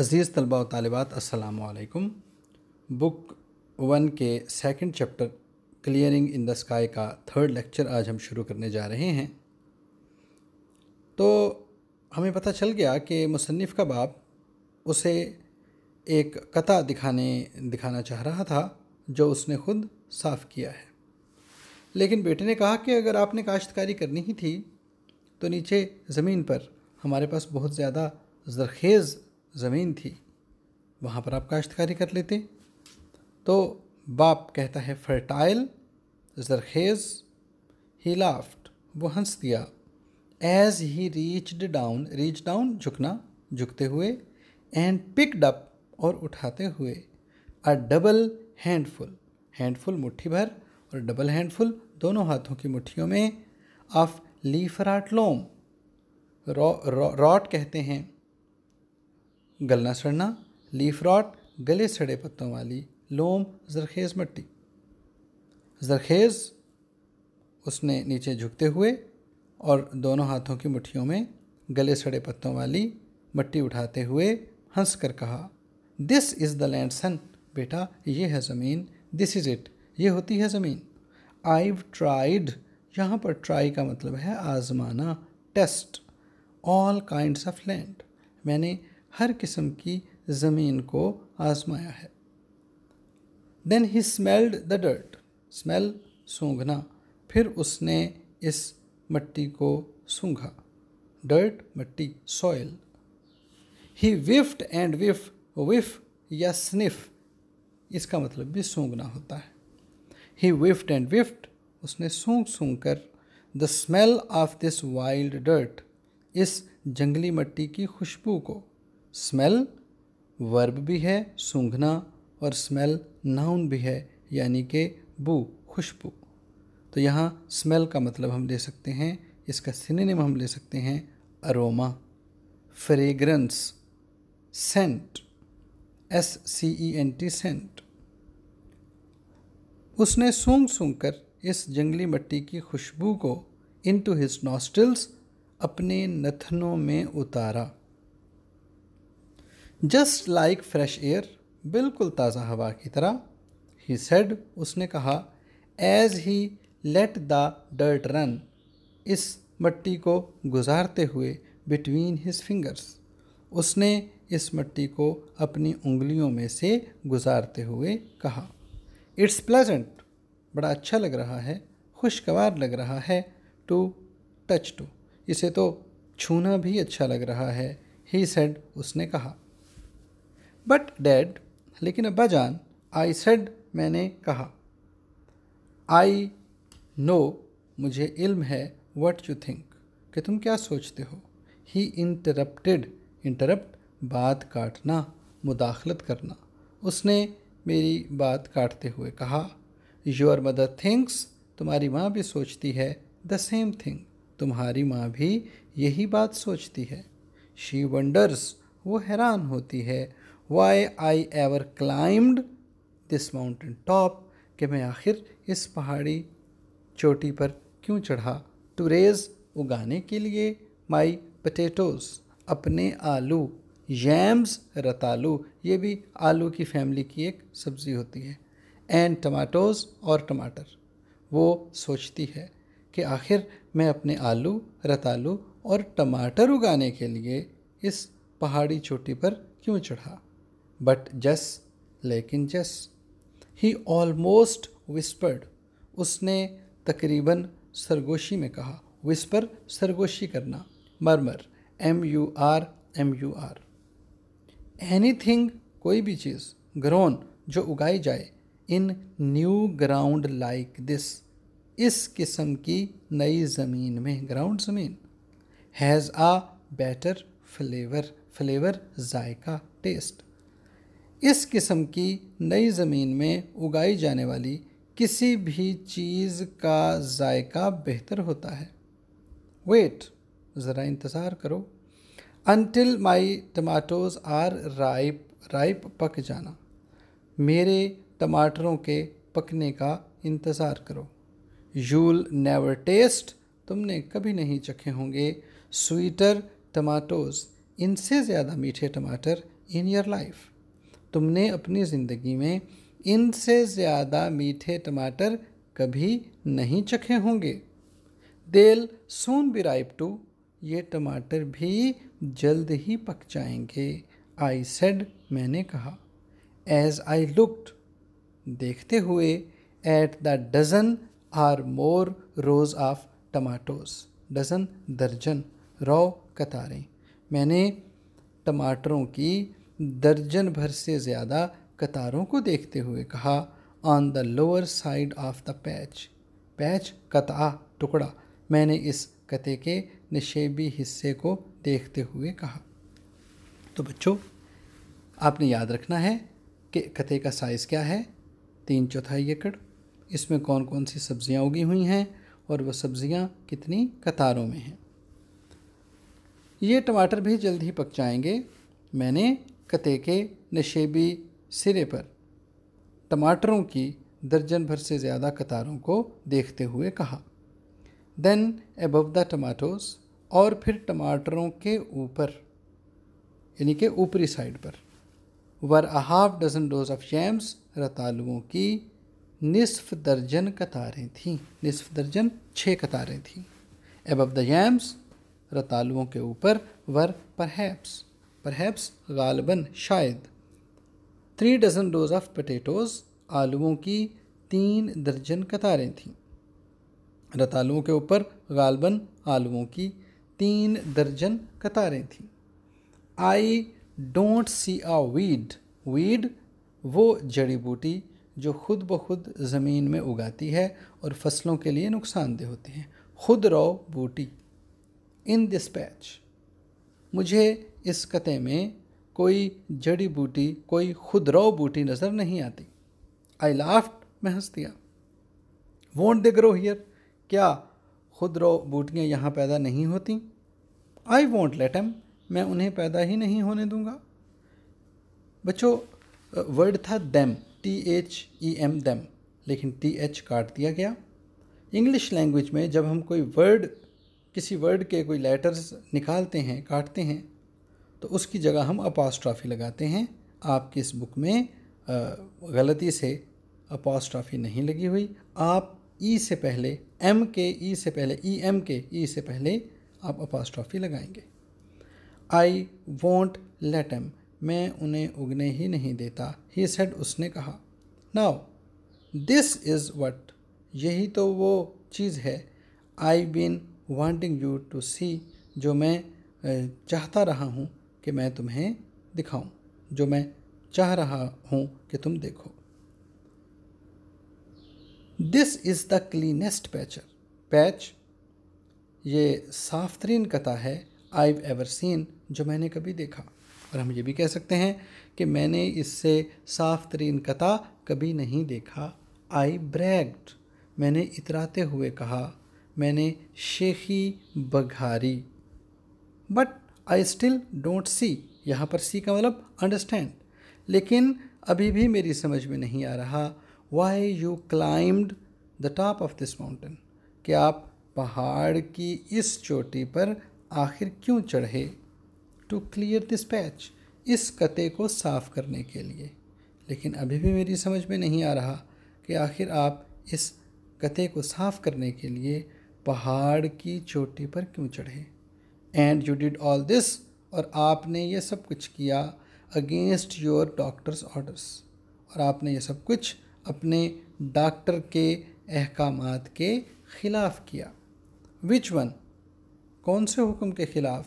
अज़ीज़ तलबा व तालबात असलकुम बुक वन के second chapter clearing in the sky का थर्ड लेक्चर आज हम शुरू करने जा रहे हैं तो हमें पता चल गया कि मुसनफ़ का बाप उसे एक कता दिखाने दिखाना चाह रहा था जो उसने ख़ुद साफ़ किया है लेकिन बेटे ने कहा कि अगर आपने काश्तकारी करनी ही थी तो नीचे ज़मीन पर हमारे पास बहुत ज़्यादा ज़रखेज़ ज़मीन थी वहाँ पर आप काश्तकारी कर लेते तो बाप कहता है फर्टाइल जरखेज़ ही लाफ्ट वो हंस दिया as he reached down reach down झुकना झुकते हुए एंड पिकड अप और उठाते हुए अ डबल हैंडफुल हैंडफुल मुट्ठी भर और डबल हैंडफुल दोनों हाथों की मुट्ठियों में ऑफ लीफराट लोम रॉट रौ, कहते हैं गलना सड़ना लीफ रॉट गले सड़े पत्तों वाली लोम जरखेज़ मट्टी जरखेज़ उसने नीचे झुकते हुए और दोनों हाथों की मुठियों में गले सड़े पत्तों वाली मट्टी उठाते हुए हंस कर कहा this is the land son बेटा ये है ज़मीन दिस इज़ इट ये होती है ज़मीन आईव ट्राइड यहाँ पर ट्राई का मतलब है आजमाना test all kinds of land मैंने हर किस्म की ज़मीन को आजमाया है then he smelled the dirt smell सूंघना फिर उसने इस मट्टी को सूंघा डर्ट मट्टी soil he whiffed and whiff whiff या स्निफ इसका मतलब भी सूंघना होता है ही विफ्ट एंड विफ्ट उसने सूंघ सूंघ कर the smell of this wild dirt इस जंगली मट्टी की खुशबू को स्मेल वर्ब भी है सूंघना और स्मेल नाउन भी है यानी कि बू खुशबू तो यहाँ स्मेल का मतलब हम ले सकते हैं इसका सिनेम हम ले सकते हैं aroma fragrance scent S C E N T scent उसने सूंघ सूंघ कर इस जंगली मट्टी की खुशबू को इन टू हिज नॉस्टल्स अपने नथनों में उतारा जस्ट लाइक फ्रेश एयर बिल्कुल ताज़ा हवा की तरह ही सेड उसने कहा as he let the dirt run इस मट्टी को गुजारते हुए बिटवीन हिज फिंगर्स उसने इस मट्टी को अपनी उंगलियों में से गुजारते हुए कहा इट्स प्लेजेंट बड़ा अच्छा लग रहा है खुशगवार लग रहा है टू टच टू इसे तो छूना भी अच्छा लग रहा है ही सेड उसने कहा बट डैड लेकिन अब्बा जान आई सेड मैंने कहा आई नो मुझे इल्म है वट यू थिंक कि तुम क्या सोचते हो ही इंटरप्टेड इंटरप्ट बात काटना मुदाखलत करना उसने मेरी बात काटते हुए कहा योर मदर थिंक्स तुम्हारी माँ भी सोचती है द सेम थिंग तुम्हारी माँ भी यही बात सोचती है शी वंडर्स वो हैरान होती है why I ever climbed this mountain top कि मैं आखिर इस पहाड़ी चोटी पर क्यों चढ़ा टू रेज उगाने के लिए माई पटेटोज़ अपने आलू यम्स रतालू ये भी आलू की फैमिली की एक सब्ज़ी होती है एंड टमाटोज़ और टमाटर वो सोचती है कि आखिर मैं अपने आलू रतालू और टमाटर उगाने के लिए इस पहाड़ी चोटी पर क्यों चढ़ा बट जस लेकिन जस ही ऑलमोस्ट विस्पर्ड उसने तकरीबन सरगोशी में कहा विस्पर सरगोशी करना murmur M U R M U R any thing कोई भी चीज़ ग्रोन जो उगाई जाए in new ground like this इस किस्म की नई ज़मीन में ग्राउंड ज़मीन has a better flavour flavour जायका टेस्ट इस किस्म की नई ज़मीन में उगाई जाने वाली किसी भी चीज़ का जायका बेहतर होता है वेट ज़रा इंतज़ार करो until my tomatoes are ripe ripe पक जाना मेरे टमाटरों के पकने का इंतज़ार करो यूल नेवर टेस्ट तुमने कभी नहीं चखे होंगे स्वीटर टमाटोज़ इनसे ज़्यादा मीठे टमाटर इन योर लाइफ तुमने अपनी ज़िंदगी में इनसे ज़्यादा मीठे टमाटर कभी नहीं चखे होंगे देल सोन बी राइप टू ये टमाटर भी जल्द ही पक जाएंगे आई सेड मैंने कहा एज आई लुक्ड देखते हुए at the dozen or more rows of tomatoes dozen दर्जन रो कतारें मैंने टमाटरों की दर्जन भर से ज़्यादा कतारों को देखते हुए कहा on the lower side of the patch patch कता टुकड़ा मैंने इस कते के नशेबी हिस्से को देखते हुए कहा तो बच्चों आपने याद रखना है कि कते का साइज़ क्या है तीन चौथाई एकड़ इसमें कौन कौन सी सब्ज़ियाँ उगी हुई हैं और वह सब्ज़ियाँ कितनी कतारों में हैं ये टमाटर भी जल्द ही पक जाएंगे मैंने कते के नशेबी सिरे पर टमाटरों की दर्जन भर से ज़्यादा कतारों को देखते हुए कहा देन एबव द टमाटोस और फिर टमाटरों के ऊपर यानी कि ऊपरी साइड पर were a half dozen rows of yams रतालुओं की निसफ दर्जन कतारें थीं निसफ दर्जन छः कतारें थीं एबव द जैम्स रतालुओं के ऊपर वर पर हैप्स परहैप्स गालबन शायद three dozen rows of potatoes आलुओं की तीन दर्जन कतारें थीं रतालुओं के ऊपर गालबन आलुओं की तीन दर्जन कतारें थीं I don't see a weed weed वो जड़ी बूटी जो खुद ब खुद ज़मीन में उगाती है और फसलों के लिए नुकसानदेह होती है खुद रो बूटी इन दिस पैच मुझे इस कते में कोई जड़ी बूटी कोई खुदरो बूटी नज़र नहीं आती आई लाफ्ट मैं हंस दिया वोंट दे ग्रो हियर क्या खुदरो बूटियाँ यहाँ पैदा नहीं होती आई वॉन्ट लेट एम मैं उन्हें पैदा ही नहीं होने दूंगा बच्चों वर्ड था them T H E M them लेकिन टी एच काट दिया गया इंग्लिश लैंग्वेज में जब हम कोई वर्ड किसी वर्ड के कोई लेटर्स निकालते हैं काटते हैं तो उसकी जगह हम अपास्ट्राफी लगाते हैं आपकी इस बुक में गलती से अपास्ट्राफी नहीं लगी हुई आप ई e से पहले एम के ई e से पहले ई एम के ई e से पहले आप अपास्ट्राफी लगाएंगे आई वॉन्ट लेट एम मैं उन्हें उगने ही नहीं देता ही सेड उसने कहा नाउ दिस इज़ वट यही तो वो चीज़ है I been wanting you to see जो मैं चाहता रहा हूँ कि मैं तुम्हें दिखाऊं जो मैं चाह रहा हूं कि तुम देखो दिस इज़ द क्लीनेस्ट पैचर पैच ये साफ तरीन कथा है आई एवर सीन जो मैंने कभी देखा और हम ये भी कह सकते हैं कि मैंने इससे साफ तरीन कथा कभी नहीं देखा आई ब्रैग्ड मैंने इतराते हुए कहा मैंने शेखी बघारी but I still don't see यहाँ पर सी का मतलब अंडरस्टैंड लेकिन अभी भी मेरी समझ में नहीं आ रहा why you climbed the top of this mountain कि आप पहाड़ की इस चोटी पर आखिर क्यों चढ़े टू क्लियर दिस पैच इस कते को साफ करने के लिए लेकिन अभी भी मेरी समझ में नहीं आ रहा कि आखिर आप इस कते को साफ करने के लिए पहाड़ की चोटी पर क्यों चढ़े and you did all this और आपने ये सब कुछ किया अगेंस्ट योर डॉक्टर्स ऑर्डर्स और आपने ये सब कुछ अपने डॉक्टर के अहकाम के ख़िलाफ़ किया विच वन कौन से हुक्म के ख़िलाफ़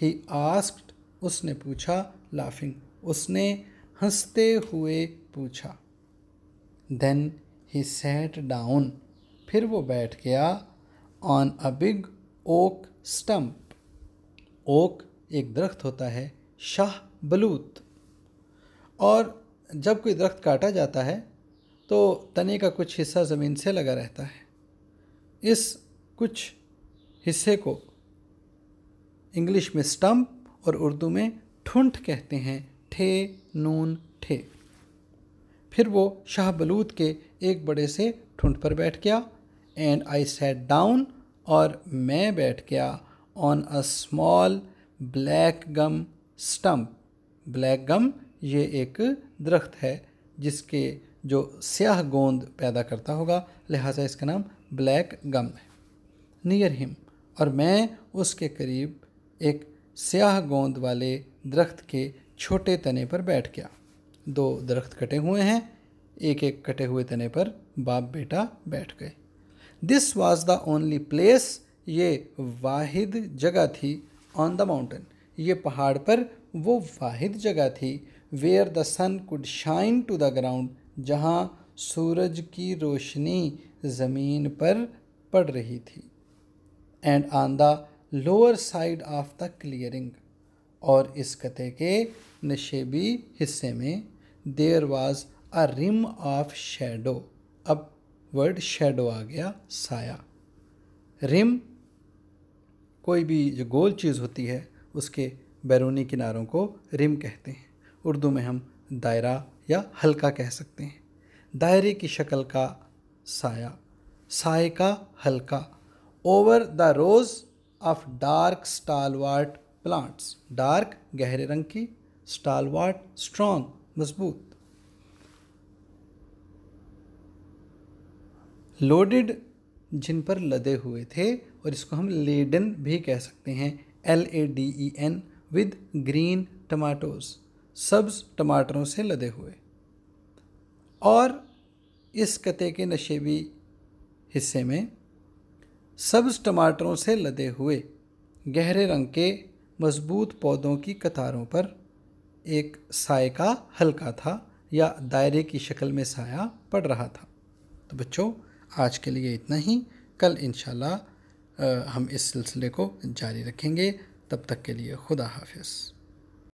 ही आस्क्ड उसने पूछा लाफिंग उसने हंसते हुए पूछा देन ही सेट डाउन फिर वो बैठ गया on a big oak stump oak एक दरख्त होता है शाह बलूत और जब कोई दरख्त काटा जाता है तो तने का कुछ हिस्सा ज़मीन से लगा रहता है इस कुछ हिस्से को इंग्लिश में स्टम्प और उर्दू में ठुंठ कहते हैं ठे नून ठे फिर वो शाह बलूत के एक बड़े से ठुंठ पर बैठ गया एंड आई सेट डाउन और मैं बैठ गया on a small black gum stump black gum ये एक दरख्त है जिसके जो स्याह गोंद पैदा करता होगा लिहाजा इसका नाम ब्लैक गम है नियर हिम और मैं उसके करीब एक स्याह गोंद वाले दरख्त के छोटे तने पर बैठ गया दो दरख्त कटे हुए हैं एक एक कटे हुए तने पर बाप बेटा बैठ गए this was the only place ये वाहिद जगह थी ऑन द माउंटेन ये पहाड़ पर वो वाहिद जगह थी where the sun could shine to the ground जहाँ सूरज की रोशनी ज़मीन पर पड़ रही थी and on the lower side of the clearing और इस कते के नशेबी हिस्से में there was a rim of shadow अब वर्ड शेडो आ गया साया रिम कोई भी जो गोल चीज़ होती है उसके बैरूनी किनारों को रिम कहते हैं उर्दू में हम दायरा या हल्का कह सकते हैं दायरे की शक्ल का साया साय का हल्का over the rows of dark stalwart plants dark गहरे रंग की स्टालवाट स्ट्रॉन्ग मजबूत लोडेड जिन पर लदे हुए थे और इसको हम लेडन भी कह सकते हैं L A D E N with green tomatoes सब्ज टमाटरों से लदे हुए और इस कते के नशेबी हिस्से में सब्ज टमाटरों से लदे हुए गहरे रंग के मजबूत पौधों की कतारों पर एक साय का हल्का था या दायरे की शक्ल में साया पड़ रहा था तो बच्चों आज के लिए इतना ही कल इन हम इस सिलसिले को जारी रखेंगे तब तक के लिए खुदा हाफिज़